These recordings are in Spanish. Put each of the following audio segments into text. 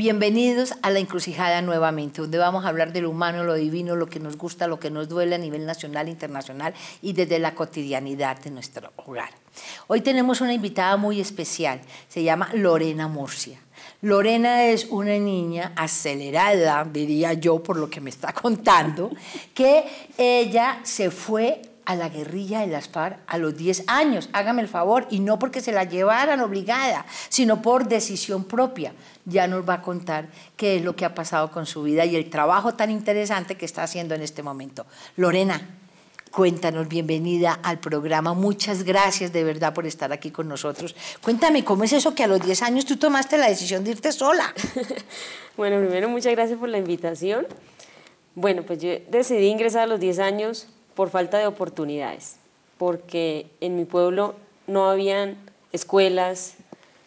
Bienvenidos a la encrucijada nuevamente, donde vamos a hablar de lo humano, lo divino, lo que nos gusta, lo que nos duele a nivel nacional, internacional y desde la cotidianidad de nuestro hogar. Hoy tenemos una invitada muy especial, se llama Lorena Murcia. Lorena es una niña acelerada, diría yo, por lo que me está contando, que ella se fue a la guerrilla de las FARC a los 10 años, hágame el favor, y no porque se la llevaran obligada, sino por decisión propia. Ya nos va a contar qué es lo que ha pasado con su vida y el trabajo tan interesante que está haciendo en este momento. Lorena, cuéntanos, bienvenida al programa. Muchas gracias de verdad por estar aquí con nosotros. Cuéntame, ¿cómo es eso que a los 10 años tú tomaste la decisión de irte sola? bueno, primero muchas gracias por la invitación. Bueno, pues yo decidí ingresar a los 10 años por falta de oportunidades, porque en mi pueblo no habían escuelas,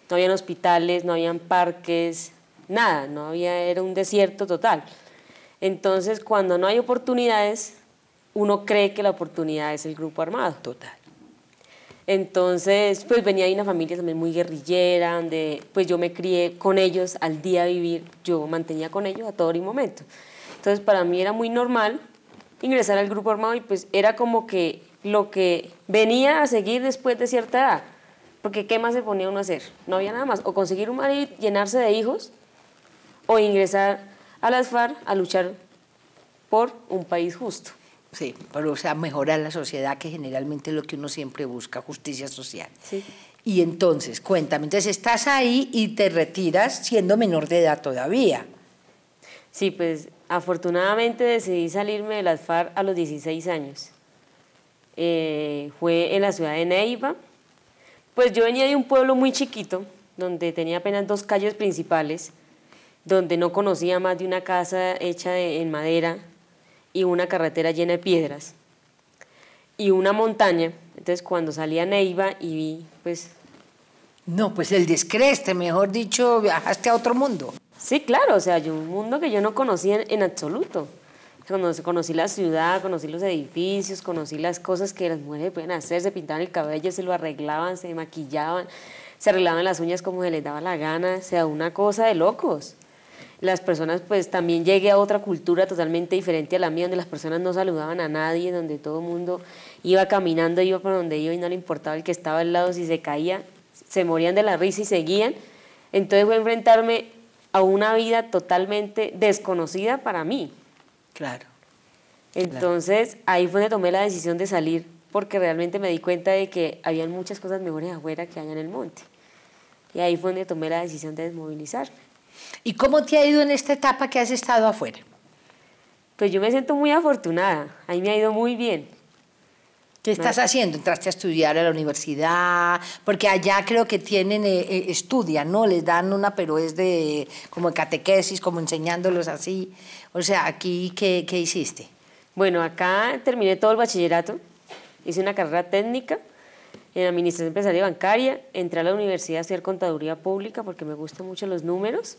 no habían hospitales, no habían parques, nada, no había, era un desierto total. Entonces, cuando no hay oportunidades, uno cree que la oportunidad es el grupo armado. Total. Entonces, pues venía de una familia también muy guerrillera, donde pues yo me crié con ellos al día a vivir, yo mantenía con ellos a todo el momento. Entonces, para mí era muy normal ingresar al grupo armado y pues era como que lo que venía a seguir después de cierta edad. Porque ¿qué más se ponía uno a hacer? No había nada más. O conseguir un marido llenarse de hijos, o ingresar a las FARC a luchar por un país justo. Sí, pero o sea, mejorar la sociedad, que generalmente es lo que uno siempre busca, justicia social. Sí. Y entonces, cuéntame, entonces estás ahí y te retiras siendo menor de edad todavía. Sí, pues Afortunadamente decidí salirme de las FARC a los 16 años. Eh, fue en la ciudad de Neiva. Pues yo venía de un pueblo muy chiquito, donde tenía apenas dos calles principales, donde no conocía más de una casa hecha en madera y una carretera llena de piedras y una montaña. Entonces cuando salí a Neiva y vi, pues... No, pues el descreste, mejor dicho, viajaste a otro mundo. Sí, claro, o sea, hay un mundo que yo no conocía en, absoluto. Conocí, conocí la ciudad, conocí los edificios, conocí las cosas que las mujeres pueden hacer, se pintaban el cabello, se lo arreglaban, se maquillaban, se arreglaban las uñas como se les daba la gana, o sea, una cosa de locos. Las personas, pues también llegué a otra cultura totalmente diferente a la mía, donde las personas no saludaban a nadie, donde todo el mundo iba caminando, iba por donde iba y no le importaba el que estaba al lado, si se caía, se morían de la risa y seguían. Entonces fue enfrentarme a una vida totalmente desconocida para mí. Claro. Entonces ahí fue donde tomé la decisión de salir, porque realmente me di cuenta de que había muchas cosas mejores afuera que allá en el monte. Y ahí fue donde tomé la decisión de desmovilizarme. ¿Y cómo te ha ido en esta etapa que has estado afuera? Pues yo me siento muy afortunada, ahí me ha ido muy bien ¿Qué ¿Eh? estás haciendo? ¿Entraste a estudiar a la universidad? Porque allá creo que tienen, estudia eh, eh, estudian, ¿no? Les dan una, pero es de como catequesis, como enseñándolos así. O sea, aquí, ¿qué, qué hiciste? Bueno, acá terminé todo el bachillerato, hice una carrera técnica en administración empresarial y bancaria, entré a la universidad a hacer contaduría pública porque me gustan mucho los números.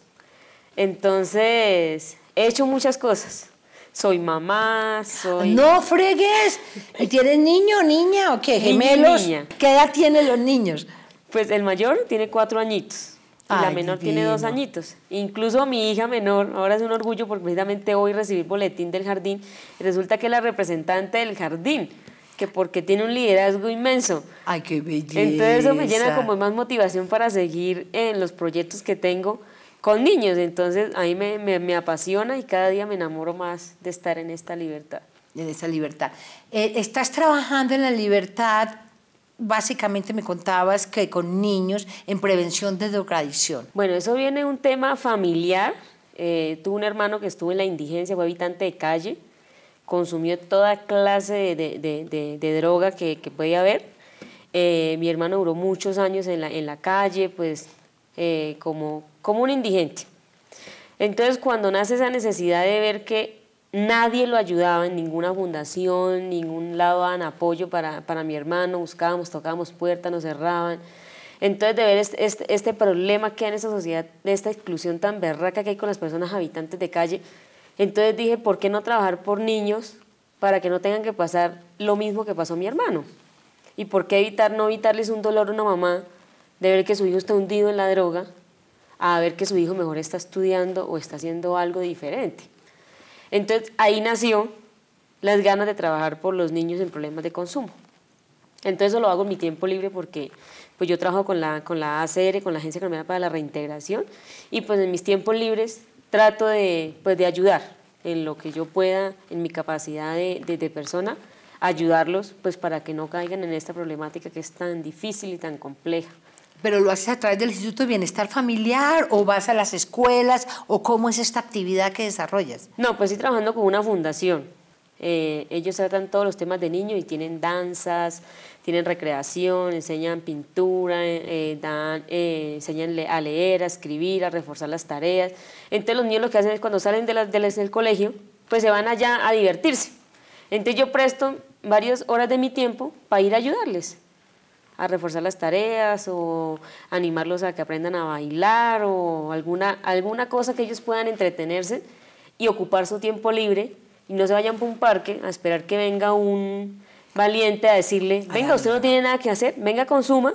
Entonces, he hecho muchas cosas soy mamá, soy... ¡No fregues! ¿Tienes niño, niña o qué? ¿Gemelos? ¿Qué edad tienen los niños? Pues el mayor tiene cuatro añitos. Y la menor tiene dos añitos. Incluso mi hija menor, ahora es un orgullo porque precisamente hoy recibí boletín del jardín. Resulta que la representante del jardín, que porque tiene un liderazgo inmenso. Ay, qué belleza. Entonces eso me llena como más motivación para seguir en los proyectos que tengo con niños. Entonces a mí me, apasiona y cada día me enamoro más de estar en esta libertad. En esta libertad. Eh, estás trabajando en la libertad, básicamente me contabas que con niños en prevención de drogadicción. Bueno, eso viene un tema familiar. Eh, tuve un hermano que estuvo en la indigencia, fue habitante de calle, consumió toda clase de, de, droga que, que podía haber. Eh, mi hermano duró muchos años en la, en la calle, pues eh, como, como un indigente. Entonces, cuando nace esa necesidad de ver que nadie lo ayudaba en ninguna fundación, ningún lado daban apoyo para, mi hermano, buscábamos, tocábamos puertas, nos cerraban. Entonces, de ver este, problema que hay en esa sociedad, de esta exclusión tan berraca que hay con las personas habitantes de calle, entonces dije, ¿por qué no trabajar por niños para que no tengan que pasar lo mismo que pasó mi hermano? ¿Y por qué evitar, no evitarles un dolor a una mamá de ver que su hijo está hundido en la droga a ver que su hijo mejor está estudiando o está haciendo algo diferente. Entonces ahí nació las ganas de trabajar por los niños en problemas de consumo. Entonces eso lo hago en mi tiempo libre porque pues yo trabajo con la, con la ACR, con la Agencia Colombiana para la Reintegración, y pues en mis tiempos libres trato de, pues, ayudar en lo que yo pueda, en mi capacidad de, de persona, ayudarlos pues para que no caigan en esta problemática que es tan difícil y tan compleja pero lo haces a través del Instituto de Bienestar Familiar o vas a las escuelas o cómo es esta actividad que desarrollas? No, pues estoy trabajando con una fundación. Eh, ellos tratan todos los temas de niños y tienen danzas, tienen recreación, enseñan pintura, eh, eh, enseñan a leer, a escribir, a reforzar las tareas. Entonces los niños lo que hacen es cuando salen del colegio, pues se van allá a divertirse. Entonces yo presto varias horas de mi tiempo para ir a ayudarles a reforzar las tareas o animarlos a que aprendan a bailar o alguna, alguna cosa que ellos puedan entretenerse y ocupar su tiempo libre y no se vayan por un parque a esperar que venga un valiente a decirle, venga, usted no tiene nada que hacer, venga, consuma,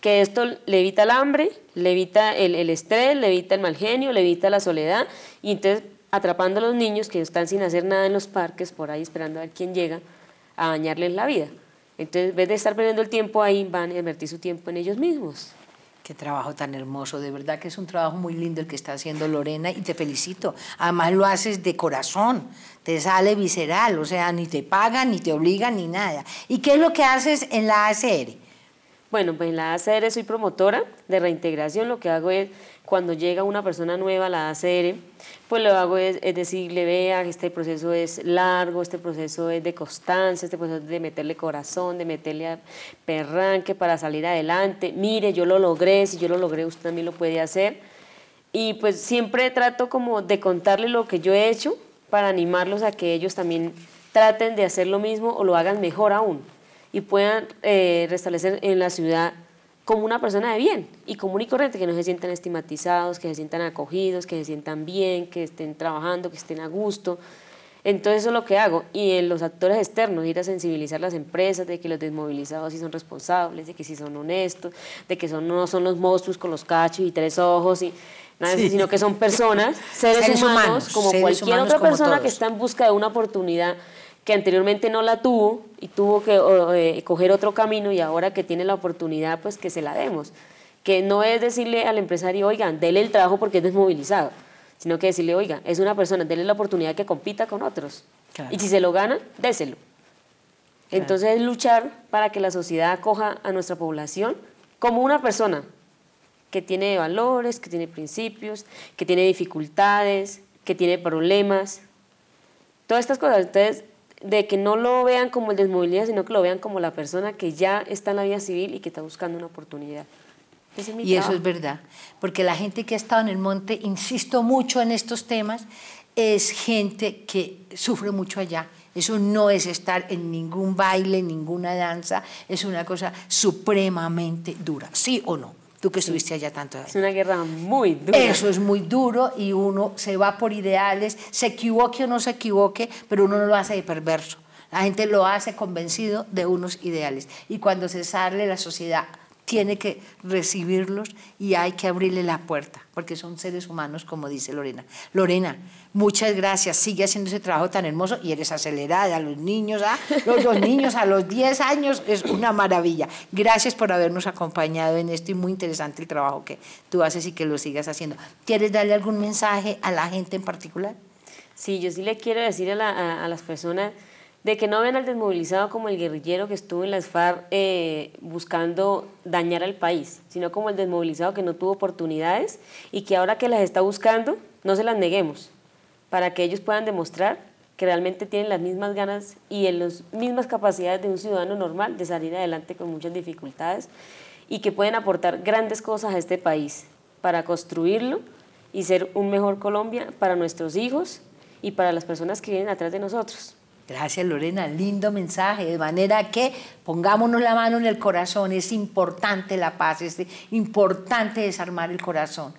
que esto le evita el hambre, le evita el, el estrés, le evita el mal genio, le evita la soledad y entonces atrapando a los niños que están sin hacer nada en los parques, por ahí esperando a ver quién llega, a dañarles la vida. Entonces, en vez de estar perdiendo el tiempo ahí, van a invertir su tiempo en ellos mismos. Qué trabajo tan hermoso, de verdad que es un trabajo muy lindo el que está haciendo Lorena y te felicito. Además lo haces de corazón, te sale visceral, o sea, ni te pagan, ni te obligan, ni nada. ¿Y qué es lo que haces en la ACR? Bueno, pues en la ACR soy promotora de reintegración. Lo que hago es, cuando llega una persona nueva a la ACR, pues lo hago es, decirle, vea, este proceso es largo, este proceso es de constancia, este proceso es de meterle corazón, de meterle a perranque para salir adelante. Mire, yo lo logré, si yo lo logré, usted también lo puede hacer. Y pues siempre trato como de contarle lo que yo he hecho para animarlos a que ellos también traten de hacer lo mismo o lo hagan mejor aún y puedan eh, restablecer en la ciudad como una persona de bien y común y corriente, que no se sientan estigmatizados, que se sientan acogidos, que se sientan bien, que estén trabajando, que estén a gusto. Entonces eso es lo que hago. Y en los actores externos, ir a sensibilizar las empresas de que los desmovilizados sí son responsables, de que sí son honestos, de que son, no son los monstruos con los cachos y tres ojos, y sino que son personas, seres, humanos, como cualquier otra persona que está en busca de una oportunidad que anteriormente no la tuvo y tuvo que eh, coger otro camino y ahora que tiene la oportunidad, pues que se la demos. Que no es decirle al empresario, oigan, dele el trabajo porque es desmovilizado, sino que decirle, oiga, es una persona, dele la oportunidad que compita con otros. Y si se lo gana, déselo. Entonces, luchar para que la sociedad acoja a nuestra población como una persona que tiene valores, que tiene principios, que tiene dificultades, que tiene problemas, todas estas cosas. Entonces, de que no lo vean como el desmovilidad, sino que lo vean como la persona que ya está en la vida civil y que está buscando una oportunidad. y eso es verdad, porque la gente que ha estado en el monte, insisto mucho en estos temas, es gente que sufre mucho allá. Eso no es estar en ningún baile, ninguna danza, es una cosa supremamente dura, sí o no tú que estuviste allá tanto. Es una guerra muy dura. Eso es muy duro y uno se va por ideales, se equivoque o no se equivoque, pero uno no lo hace de perverso. La gente lo hace convencido de unos ideales. Y cuando se sale la sociedad tiene que recibirlos y hay que abrirle la puerta, porque son seres humanos, como dice Lorena. Lorena, muchas gracias, sigue haciendo ese trabajo tan hermoso y eres acelerada, a los niños, a ¿ah? los, niños a los 10 años, es una maravilla. Gracias por habernos acompañado en esto y muy interesante el trabajo que tú haces y que lo sigas haciendo. ¿Quieres darle algún mensaje a la gente en particular? Sí, yo sí le quiero decir a, a las personas de que no ven al desmovilizado como el guerrillero que estuvo en las FARC eh, buscando dañar al país, sino como el desmovilizado que no tuvo oportunidades y que ahora que las está buscando, no se las neguemos, para que ellos puedan demostrar que realmente tienen las mismas ganas y en las mismas capacidades de un ciudadano normal de salir adelante con muchas dificultades y que pueden aportar grandes cosas a este país para construirlo y ser un mejor Colombia para nuestros hijos y para las personas que vienen atrás de nosotros. Gracias Lorena, lindo mensaje. De manera que pongámonos la mano en el corazón, es importante la paz, es importante desarmar el corazón,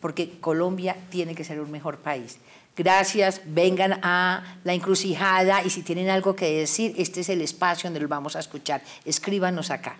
porque Colombia tiene que ser un mejor país. Gracias, vengan a la encrucijada y si tienen algo que decir, este es el espacio donde lo vamos a escuchar. Escríbanos acá.